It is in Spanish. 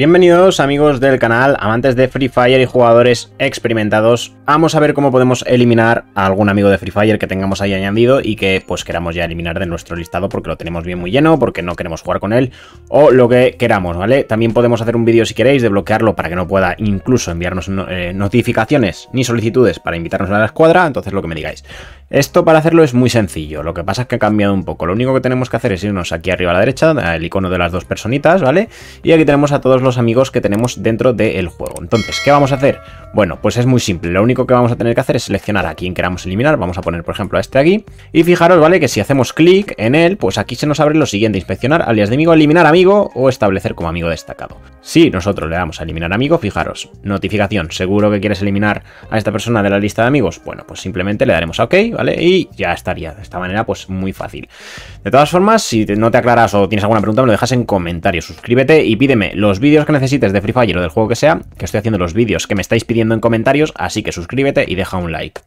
Bienvenidos amigos del canal, amantes de Free Fire y jugadores experimentados. Vamos a ver cómo podemos eliminar a algún amigo de Free Fire que tengamos ahí añadido y que pues queramos ya eliminar de nuestro listado porque lo tenemos bien muy lleno, porque no queremos jugar con él o lo que queramos, ¿vale? También podemos hacer un vídeo si queréis de bloquearlo para que no pueda incluso enviarnos eh, notificaciones ni solicitudes para invitarnos a la escuadra, entonces lo que me digáis. Esto para hacerlo es muy sencillo, lo que pasa es que ha cambiado un poco. Lo único que tenemos que hacer es irnos aquí arriba a la derecha, el icono de las dos personitas, ¿vale? Y aquí tenemos a todos los amigos que tenemos dentro del juego. Entonces, ¿qué vamos a hacer? Bueno, pues es muy simple, lo único que vamos a tener que hacer es seleccionar a quien queramos eliminar, vamos a poner por ejemplo a este aquí, y fijaros, ¿vale? Que si hacemos clic en él, pues aquí se nos abre lo siguiente, inspeccionar alias de amigo, eliminar amigo o establecer como amigo destacado. Si nosotros le damos a eliminar amigo, fijaros, notificación, seguro que quieres eliminar a esta persona de la lista de amigos, bueno, pues simplemente le daremos a OK, ¿vale? Y ya estaría, de esta manera pues muy fácil. De todas formas, si no te aclaras o tienes alguna pregunta, me lo dejas en comentarios, suscríbete y pídeme los vídeos que necesites de Free Fire o del juego que sea, que estoy haciendo los vídeos que me estáis pidiendo en comentarios, así que suscríbete y deja un like.